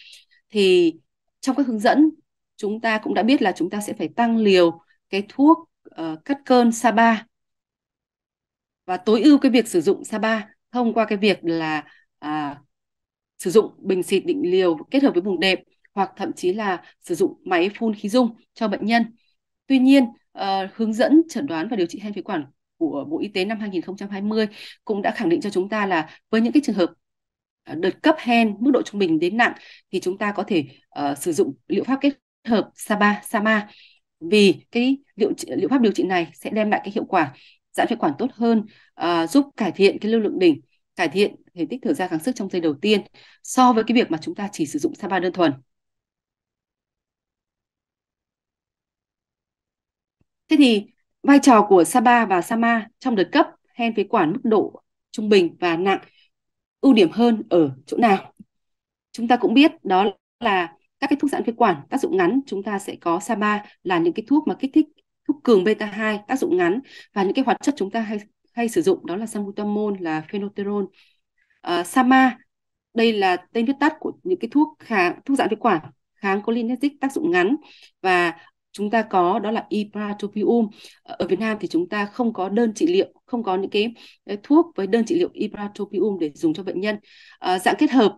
thì trong các hướng dẫn chúng ta cũng đã biết là chúng ta sẽ phải tăng liều cái thuốc uh, cắt cơn Saba và tối ưu cái việc sử dụng Sapa thông qua cái việc là à, sử dụng bình xịt định liều kết hợp với vùng đệm hoặc thậm chí là sử dụng máy phun khí dung cho bệnh nhân. Tuy nhiên, à, hướng dẫn chẩn đoán và điều trị hen phế quản của Bộ Y tế năm 2020 cũng đã khẳng định cho chúng ta là với những cái trường hợp à, đợt cấp hen mức độ trung bình đến nặng thì chúng ta có thể uh, sử dụng liệu pháp kết hợp Saba Sama vì cái liệu liệu pháp điều trị này sẽ đem lại cái hiệu quả giãn phế quản tốt hơn à, giúp cải thiện cái lưu lượng đỉnh cải thiện thể tích thở ra kháng sức trong giây đầu tiên so với cái việc mà chúng ta chỉ sử dụng sapa đơn thuần thế thì vai trò của sapa và sama trong đợt cấp hen phế quản mức độ trung bình và nặng ưu điểm hơn ở chỗ nào chúng ta cũng biết đó là các cái thuốc giãn phế quản tác dụng ngắn chúng ta sẽ có saba là những cái thuốc mà kích thích thuốc cường beta 2 tác dụng ngắn và những cái hoạt chất chúng ta hay hay sử dụng đó là salbutamol là phenoteron, uh, ờ, sama đây là tên viết tắt của những cái thuốc kháng thuốc giãn phế quản kháng cholinergic tác dụng ngắn và chúng ta có đó là ipratopium ờ, ở Việt Nam thì chúng ta không có đơn trị liệu không có những cái thuốc với đơn trị liệu ipratopium để dùng cho bệnh nhân à, dạng kết hợp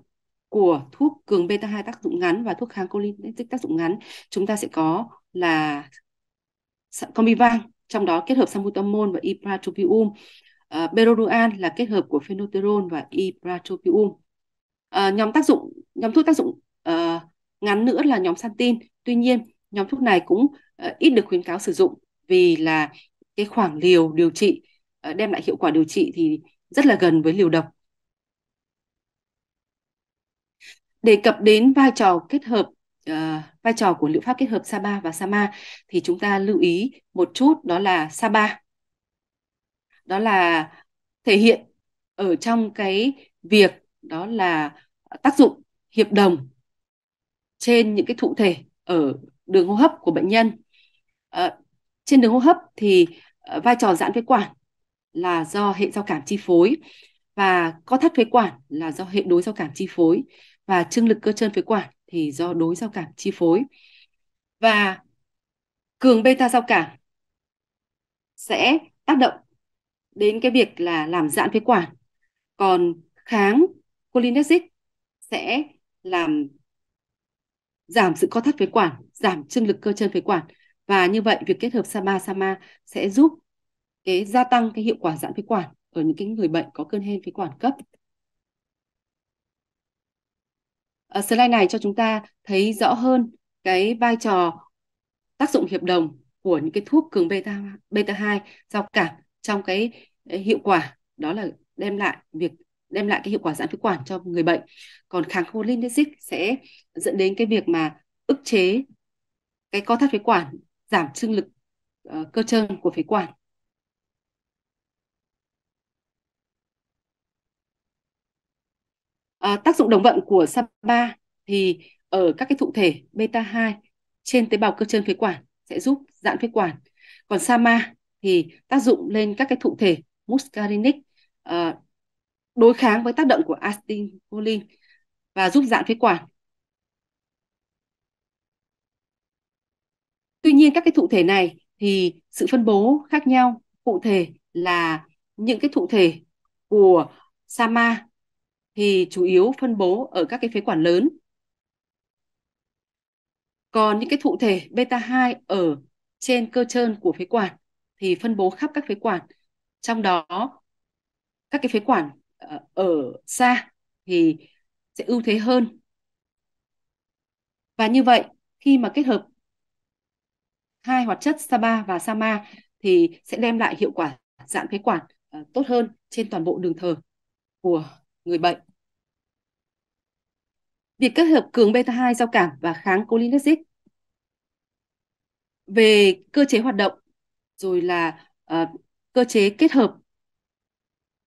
của thuốc cường beta 2 tác dụng ngắn và thuốc kháng cholinergic tác dụng ngắn chúng ta sẽ có là Combivan, trong đó kết hợp samutamol và ipratropium. À, Beroduan là kết hợp của phenoterol và ipratropium. À, nhóm tác dụng nhóm thuốc tác dụng à, ngắn nữa là nhóm santin. Tuy nhiên, nhóm thuốc này cũng à, ít được khuyến cáo sử dụng vì là cái khoảng liều điều trị à, đem lại hiệu quả điều trị thì rất là gần với liều độc. Đề cập đến vai trò kết hợp uh, vai trò của liệu pháp kết hợp Sapa và Sama thì chúng ta lưu ý một chút đó là Sapa đó là thể hiện ở trong cái việc đó là tác dụng hiệp đồng trên những cái thụ thể ở đường hô hấp của bệnh nhân à, trên đường hô hấp thì uh, vai trò giãn phế quản là do hệ giao cảm chi phối và co thắt phế quản là do hệ đối giao cảm chi phối và trương lực cơ chân phế quản thì do đối giao cảm chi phối và cường beta giao cảm sẽ tác động đến cái việc là làm giãn phế quản còn kháng cholinergic sẽ làm giảm sự co thắt phế quản giảm trương lực cơ chân phế quản và như vậy việc kết hợp sama sama sẽ giúp cái gia tăng cái hiệu quả giãn phế quản ở những cái người bệnh có cơn hen phế quản cấp uh, slide này cho chúng ta thấy rõ hơn cái vai trò tác dụng hiệp đồng của những cái thuốc cường beta beta 2 giao cảm trong cái ờ, hiệu quả đó là đem lại việc đem lại cái hiệu quả giãn phế quản cho người bệnh. Còn kháng cholinergic sẽ dẫn đến cái việc mà ức chế cái co thắt phế quản, giảm trương lực uh, cơ trơn của phế quản À, tác dụng đồng vận của Sapa thì ở các cái thụ thể beta 2 trên tế bào cơ chân phế quản sẽ giúp giãn phế quản. Còn Sama thì tác dụng lên các cái thụ thể muscarinic à, đối kháng với tác động của acetylcholine và giúp giãn phế quản. Tuy nhiên các cái thụ thể này thì sự phân bố khác nhau. Cụ thể là những cái thụ thể của Sama thì chủ yếu phân bố ở các cái phế quản lớn. Còn những cái thụ thể beta 2 ở trên cơ trơn của phế quản thì phân bố khắp các phế quản. Trong đó các cái phế quản ờ, ở xa thì sẽ ưu thế hơn. Và như vậy khi mà kết hợp hai hoạt chất Saba và Sama thì sẽ đem lại hiệu quả giãn phế quản ờ, tốt hơn trên toàn bộ đường thở của người bệnh việc kết hợp cường beta 2 giao cảm và kháng cholinergic về cơ chế hoạt động rồi là uh, cơ chế kết hợp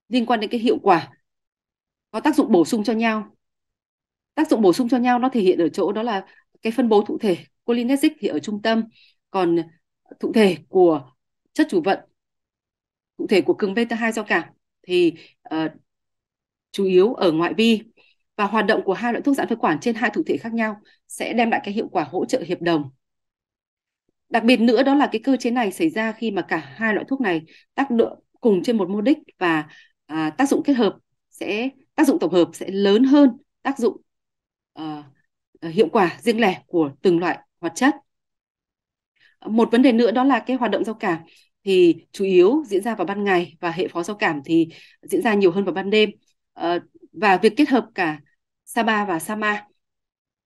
liên quan đến cái hiệu quả có tác dụng bổ sung cho nhau tác dụng bổ sung cho nhau nó thể hiện ở chỗ đó là cái phân bố thụ thể cholinergic thì ở trung tâm còn thụ thể của chất chủ vận thụ thể của cường beta 2 giao cảm thì uh, chủ yếu ở ngoại vi và hoạt động của hai loại thuốc giãn phế quản trên hai thủ thể khác nhau sẽ đem lại cái hiệu quả hỗ trợ hiệp đồng. Đặc biệt nữa đó là cái cơ chế này xảy ra khi mà cả hai loại thuốc này tác động cùng trên một mô đích và à, tác dụng kết hợp sẽ tác dụng tổng hợp sẽ lớn hơn tác dụng à, hiệu quả riêng lẻ của từng loại hoạt chất. Một vấn đề nữa đó là cái hoạt động giao cảm thì chủ yếu diễn ra vào ban ngày và hệ phó giao cảm thì diễn ra nhiều hơn vào ban đêm. À, và việc kết hợp cả Sapa và Sama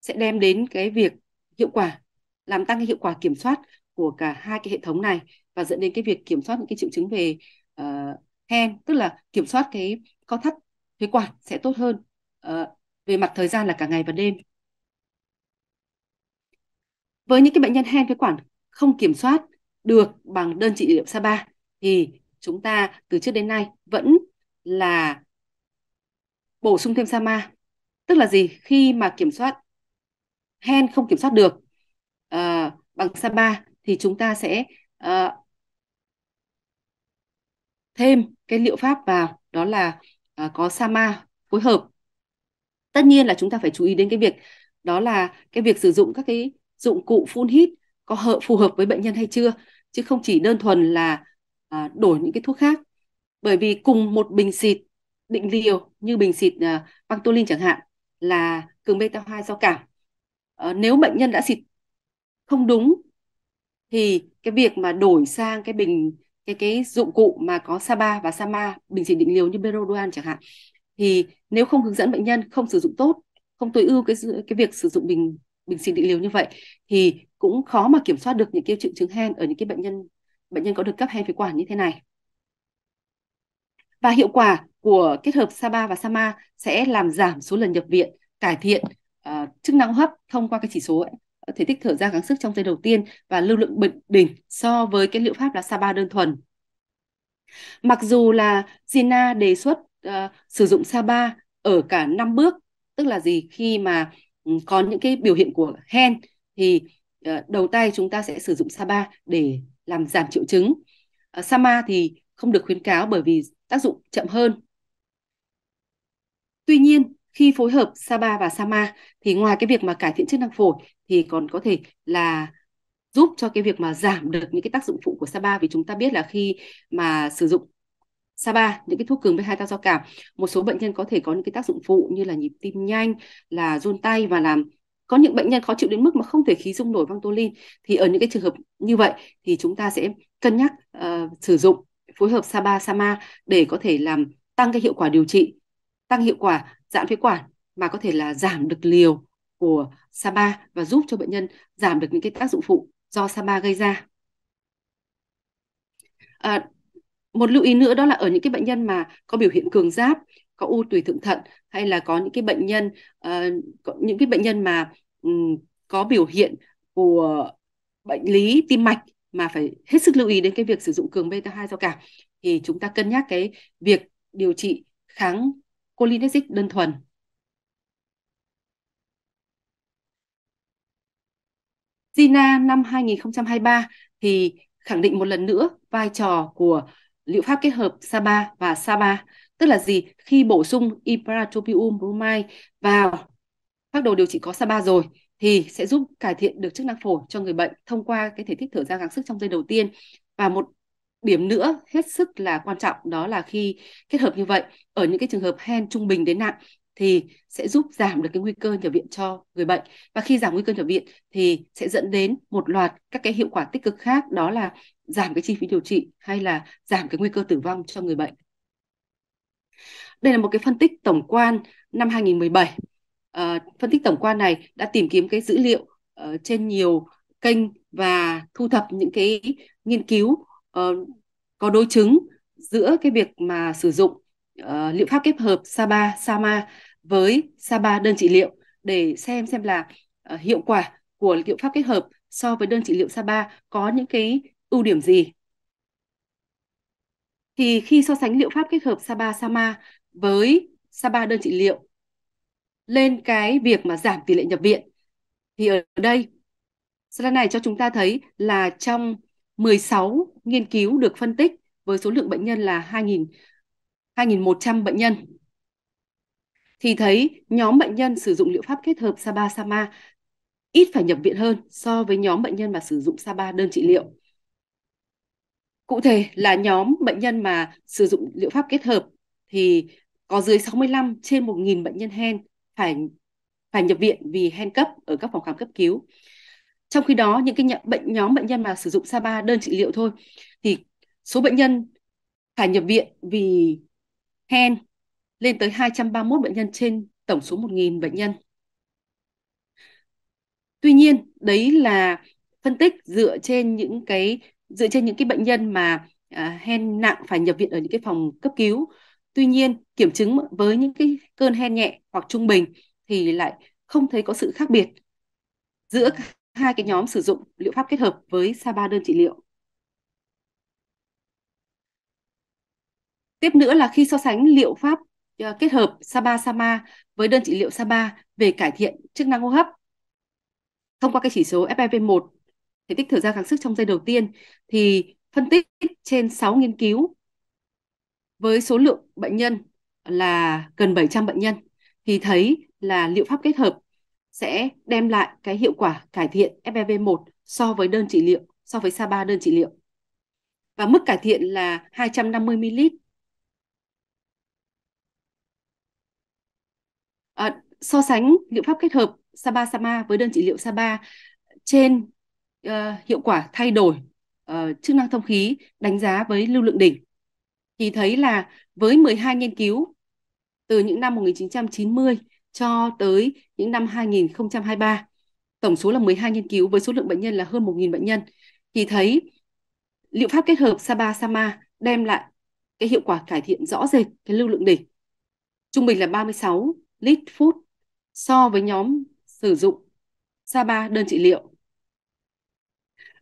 sẽ đem đến cái việc hiệu quả làm tăng cái hiệu quả kiểm soát của cả hai cái hệ thống này và dẫn đến cái việc kiểm soát những cái triệu chứng về uh, hen tức là kiểm soát cái co thắt phế quản sẽ tốt hơn uh, về mặt thời gian là cả ngày và đêm với những cái bệnh nhân hen phế quản không kiểm soát được bằng đơn trị liệu Sapa thì chúng ta từ trước đến nay vẫn là bổ sung thêm sama tức là gì khi mà kiểm soát hen không kiểm soát được uh, bằng sama thì chúng ta sẽ uh, thêm cái liệu pháp vào đó là uh, có sama phối hợp tất nhiên là chúng ta phải chú ý đến cái việc đó là cái việc sử dụng các cái dụng cụ phun hít có hợp phù hợp với bệnh nhân hay chưa chứ không chỉ đơn thuần là à, đổi những cái thuốc khác bởi vì cùng một bình xịt định liều như bình xịt uh, à, pantolin chẳng hạn là cường beta 2 do cảm nếu bệnh nhân đã xịt không đúng thì cái việc mà đổi sang cái bình cái cái dụng cụ mà có Saba và Sama bình xịt định liều như Beroduan chẳng hạn thì nếu không hướng dẫn bệnh nhân không sử dụng tốt không tối ưu cái cái việc sử dụng bình bình xịt định liều như vậy thì cũng khó mà kiểm soát được những cái triệu chứng hen ở những cái bệnh nhân bệnh nhân có được cấp hen phế quản như thế này và hiệu quả của kết hợp SABA và SAMA sẽ làm giảm số lần nhập viện, cải thiện uh, chức năng hấp thông qua cái chỉ số ờ, thể tích thở ra gắng sức trong giây đầu tiên và lưu lượng bệnh đỉnh so với cái liệu pháp là SABA đơn thuần. Mặc dù là Gina đề xuất uh, sử dụng SABA ở cả 5 bước, tức là gì khi mà ừ, có những cái biểu hiện của hen thì uh, đầu tay chúng ta sẽ sử dụng SABA để làm giảm triệu chứng. Uh, SAMA thì không được khuyến cáo bởi vì tác dụng chậm hơn Tuy nhiên, khi phối hợp Saba và Sama thì ngoài cái việc mà cải thiện chức năng phổi thì còn có thể là giúp cho cái việc mà giảm được những cái tác dụng phụ của Saba vì chúng ta biết là khi mà sử dụng Saba những cái thuốc cường beta 2 do cảm một số bệnh nhân có thể có những cái tác dụng phụ như là nhịp tim nhanh là run tay và làm có những bệnh nhân khó chịu đến mức mà không thể khí dung nổi vantolin thì ở những cái trường hợp như vậy thì chúng ta sẽ cân nhắc uh, sử dụng phối hợp Saba Sama để có thể làm tăng cái hiệu quả điều trị tăng hiệu quả giãn phế quản mà có thể là giảm được liều của Saba và giúp cho bệnh nhân giảm được những cái tác dụng phụ do Saba gây ra. À, một lưu ý nữa đó là ở những cái bệnh nhân mà có biểu hiện cường giáp, có u tùy thượng thận hay là có những cái bệnh nhân uh, những cái bệnh nhân mà um, có biểu hiện của bệnh lý tim mạch mà phải hết sức lưu ý đến cái việc sử dụng cường beta 2 do cảm thì chúng ta cân nhắc cái việc điều trị kháng cholinesterase đơn thuần. Gina năm 2023 thì khẳng định một lần nữa vai trò của liệu pháp kết hợp Saba và Saba, tức là gì? Khi bổ sung Ipratropium bromide vào phác đồ điều trị có Saba rồi thì sẽ giúp cải thiện được chức năng phổi cho người bệnh thông qua cái thể tích thở ra gắng sức trong giây đầu tiên và một điểm nữa hết sức là quan trọng đó là khi kết hợp như vậy ở những cái trường hợp hen trung bình đến nặng thì sẽ giúp giảm được cái nguy cơ nhập viện cho người bệnh và khi giảm nguy cơ nhập viện thì sẽ dẫn đến một loạt các cái hiệu quả tích cực khác đó là giảm cái chi phí điều trị hay là giảm cái nguy cơ tử vong cho người bệnh. Đây là một cái phân tích tổng quan năm 2017. À, ờ, phân tích tổng quan này đã tìm kiếm cái dữ liệu uh, trên nhiều kênh và thu thập những cái nghiên cứu Ờ, có đối chứng giữa cái việc mà sử dụng uh, liệu pháp kết hợp Saba Sama với Saba đơn trị liệu để xem xem là uh, hiệu quả của liệu pháp kết hợp so với đơn trị liệu Saba có những cái ưu điểm gì. Thì khi so sánh liệu pháp kết hợp Saba Sama với Saba đơn trị liệu lên cái việc mà giảm tỷ lệ nhập viện thì ở đây slide này cho chúng ta thấy là trong 16 nghiên cứu được phân tích với số lượng bệnh nhân là 2.2.100 bệnh nhân. Thì thấy nhóm bệnh nhân sử dụng liệu pháp kết hợp Saba Sama ít phải nhập viện hơn so với nhóm bệnh nhân mà sử dụng Saba đơn trị liệu. Cụ thể là nhóm bệnh nhân mà sử dụng liệu pháp kết hợp thì có dưới 65 trên 1.000 bệnh nhân hen phải phải nhập viện vì hen cấp ở các phòng khám cấp cứu trong khi đó những cái nhận, bệnh nhóm bệnh nhân mà sử dụng saba đơn trị liệu thôi thì số bệnh nhân phải nhập viện vì hen lên tới 231 bệnh nhân trên tổng số 1.000 bệnh nhân. Tuy nhiên, đấy là phân tích dựa trên những cái dựa trên những cái bệnh nhân mà à, hen nặng phải nhập viện ở những cái phòng cấp cứu. Tuy nhiên, kiểm chứng với những cái cơn hen nhẹ hoặc trung bình thì lại không thấy có sự khác biệt giữa hai cái nhóm sử dụng liệu pháp kết hợp với SAPA đơn trị liệu. Tiếp nữa là khi so sánh liệu pháp ờ, kết hợp SAPA SAMA với đơn trị liệu SAPA về cải thiện chức năng hô hấp. Thông qua cái chỉ số FEV1, thể tích thở ra kháng sức trong giây đầu tiên thì phân tích trên 6 nghiên cứu với số lượng bệnh nhân là gần 700 bệnh nhân thì thấy là liệu pháp kết hợp sẽ đem lại cái hiệu quả cải thiện FEV1 so với đơn trị liệu, so với SABA đơn trị liệu. Và mức cải thiện là 250 ml. À, so sánh liệu pháp kết hợp SABA SAMA với đơn trị liệu SABA trên uh, hiệu quả thay đổi uh, chức năng thông khí đánh giá với lưu lượng đỉnh thì thấy là với 12 nghiên cứu từ những năm 1990 cho tới những năm 2023. Tổng số là 12 nghiên cứu với số lượng bệnh nhân là hơn 1.000 bệnh nhân. Thì thấy liệu pháp kết hợp Saba-Sama đem lại cái hiệu quả cải thiện rõ rệt cái lưu lượng đỉnh. Trung bình là 36 lít phút so với nhóm sử dụng Saba đơn trị liệu.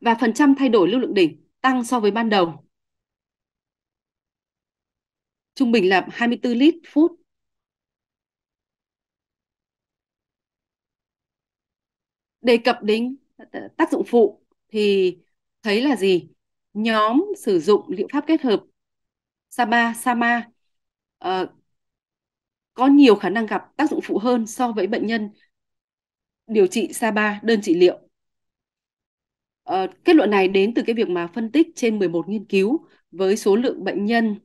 Và phần trăm thay đổi lưu lượng đỉnh tăng so với ban đầu. Trung bình là 24 lít phút đề cập đến tác dụng phụ thì thấy là gì nhóm sử dụng liệu pháp kết hợp Saba Sama uh, có nhiều khả năng gặp tác dụng phụ hơn so với bệnh nhân điều trị Saba đơn trị liệu. Uh, kết luận này đến từ cái việc mà phân tích trên 11 nghiên cứu với số lượng bệnh nhân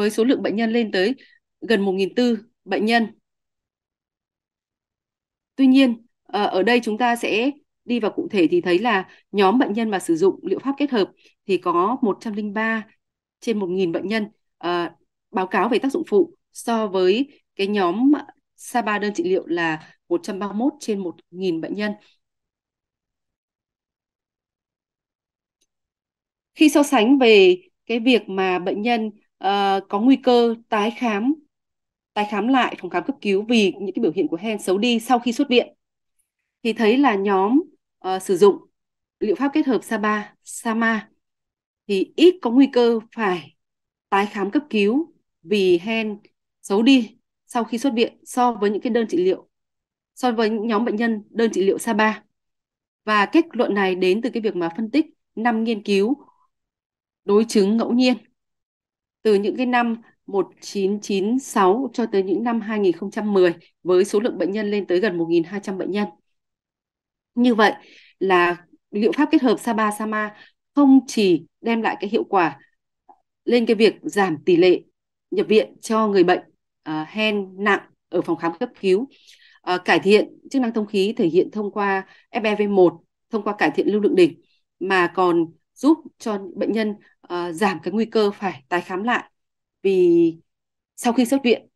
với số lượng bệnh nhân lên tới gần 1.400 bệnh nhân. Tuy nhiên, ờ, ở đây chúng ta sẽ đi vào cụ thể thì thấy là nhóm bệnh nhân mà sử dụng liệu pháp kết hợp thì có 103 trên 1.000 bệnh nhân ờ, báo cáo về tác dụng phụ so với cái nhóm SABA đơn trị liệu là 131 trên 1.000 bệnh nhân. Khi so sánh về cái việc mà bệnh nhân uh, có nguy cơ tái khám tái khám lại phòng khám cấp cứu vì những cái biểu hiện của hen xấu đi sau khi xuất viện thì thấy là nhóm uh, sử dụng liệu pháp kết hợp Saba, Sama thì ít có nguy cơ phải tái khám cấp cứu vì hen xấu đi sau khi xuất viện so với những cái đơn trị liệu so với những nhóm bệnh nhân đơn trị liệu Saba. Và kết luận này đến từ cái việc mà phân tích năm nghiên cứu đối chứng ngẫu nhiên từ những cái năm 1996 cho tới những năm 2010 với số lượng bệnh nhân lên tới gần 1.200 bệnh nhân. Như vậy là liệu pháp kết hợp Saba Sama không chỉ đem lại cái hiệu quả lên cái việc giảm tỷ lệ nhập viện cho người bệnh uh, hen nặng ở phòng khám cấp cứu, uh, cải thiện chức năng thông khí thể hiện thông qua FEV1, thông qua cải thiện lưu lượng đỉnh mà còn giúp cho bệnh nhân uh, giảm cái nguy cơ phải tái khám lại vì sau khi xuất viện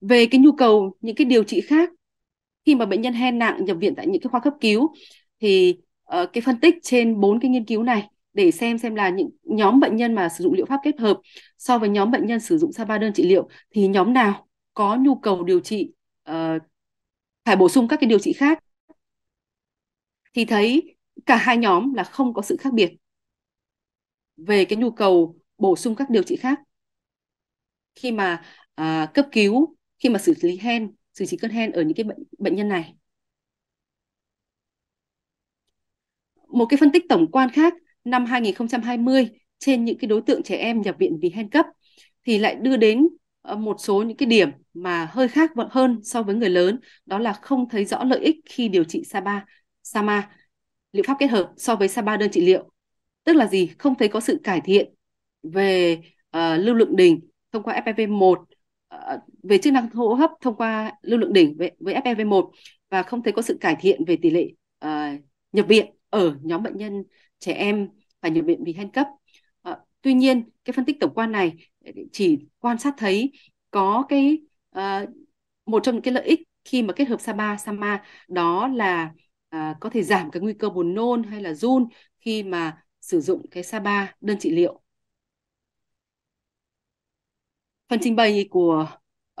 về cái nhu cầu những cái điều trị khác khi mà bệnh nhân hen nặng nhập viện tại những cái khoa cấp cứu thì uh, cái phân tích trên bốn cái nghiên cứu này để xem xem là những nhóm bệnh nhân mà sử dụng liệu pháp kết hợp so với nhóm bệnh nhân sử dụng sa ba đơn trị liệu thì nhóm nào có nhu cầu điều trị uh, phải bổ sung các cái điều trị khác thì thấy cả hai nhóm là không có sự khác biệt về cái nhu cầu bổ sung các điều trị khác khi mà à, cấp cứu khi mà xử lý hen xử trí cơn hen ở những cái bệnh bệnh nhân này một cái phân tích tổng quan khác năm 2020 trên những cái đối tượng trẻ em nhập viện vì hen cấp thì lại đưa đến Ờ, một số những cái điểm mà hơi khác hơn so với người lớn đó là không thấy rõ lợi ích khi điều trị Saba, Sama liệu pháp kết hợp so với Saba đơn trị liệu. Tức là gì? Không thấy có sự cải thiện về uh, lưu lượng đỉnh thông qua FEV1 uh, ờ, về chức năng hô hấp thông qua lưu lượng đỉnh với, với FEV1 và không thấy có sự cải thiện về tỷ lệ uh, nhập viện ở nhóm bệnh nhân trẻ em phải nhập viện vì hen cấp Tuy nhiên, cái phân tích tổng quan này chỉ quan sát thấy có cái uh, một trong những cái lợi ích khi mà kết hợp Saba Sama đó là uh, có thể giảm cái nguy cơ buồn nôn hay là run khi mà sử dụng cái Saba đơn trị liệu. Phần trình bày của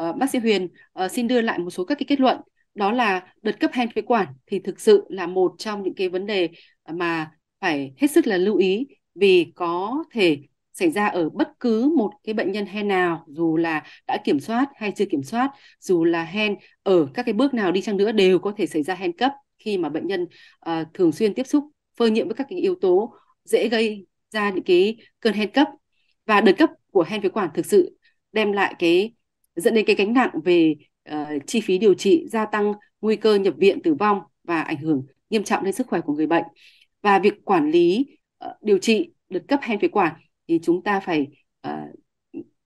uh, bác sĩ Huyền uh, xin đưa lại một số các cái kết luận đó là đợt cấp hen phế quản thì thực sự là một trong những cái vấn đề mà phải hết sức là lưu ý vì có thể xảy ra ở bất cứ một cái bệnh nhân hen nào dù là đã kiểm soát hay chưa kiểm soát dù là hen ở các cái bước nào đi chăng nữa đều có thể xảy ra hen cấp khi mà bệnh nhân uh, thường xuyên tiếp xúc phơi nhiễm với các cái yếu tố dễ gây ra những cái cơn hen cấp và đợt cấp của hen phế quản thực sự đem lại cái dẫn đến cái gánh nặng về uh, chi phí điều trị gia tăng nguy cơ nhập viện tử vong và ảnh hưởng nghiêm trọng đến sức khỏe của người bệnh và việc quản lý uh, điều trị đợt cấp hen phế quản thì chúng ta phải uh,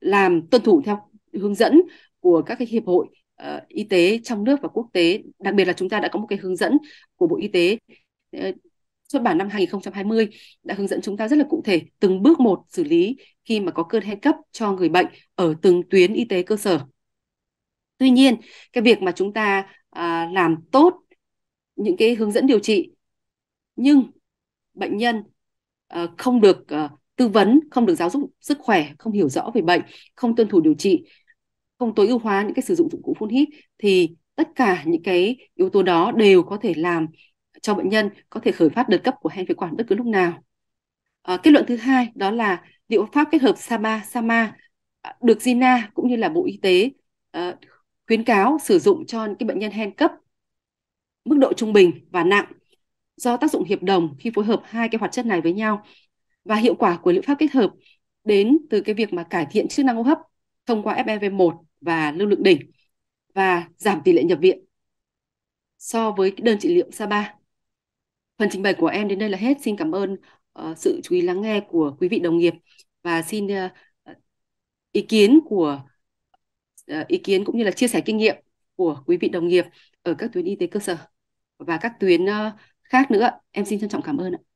làm tuân thủ theo hướng dẫn của các cái hiệp hội uh, y tế trong nước và quốc tế đặc biệt là chúng ta đã có một cái hướng dẫn của bộ y tế uh, xuất bản năm 2020 đã hướng dẫn chúng ta rất là cụ thể từng bước một xử lý khi mà có cơn hen cấp cho người bệnh ở từng tuyến y tế cơ sở. Tuy nhiên, cái việc mà chúng ta à, làm tốt những cái hướng dẫn điều trị nhưng bệnh nhân à, không được à, tư vấn không được giáo dục sức khỏe không hiểu rõ về bệnh không tuân thủ điều trị không tối ưu hóa những cái sử dụng dụng cụ phun hít thì tất cả những cái yếu tố đó đều có thể làm cho bệnh nhân có thể khởi phát đợt cấp của hen phế quản bất cứ lúc nào à, kết luận thứ hai đó là liệu pháp kết hợp SAMA SAMA à, được Gina cũng như là Bộ Y tế uh, khuyến cáo sử dụng cho những cái bệnh nhân hen cấp mức độ trung bình và nặng do tác dụng hiệp đồng khi phối hợp hai cái hoạt chất này với nhau và hiệu quả của liệu pháp kết hợp đến từ cái việc mà cải thiện chức năng hô hấp thông qua FEV1 và lưu lượng đỉnh và giảm tỷ lệ nhập viện so với đơn trị liệu sa SAPA. Phần trình bày của em đến đây là hết. Xin cảm ơn uh, sự chú ý lắng nghe của quý vị đồng nghiệp và xin uh, ý kiến của uh, ý kiến cũng như là chia sẻ kinh nghiệm của quý vị đồng nghiệp ở các tuyến y tế cơ sở và các tuyến uh, khác nữa. Em xin trân trọng cảm ơn ạ.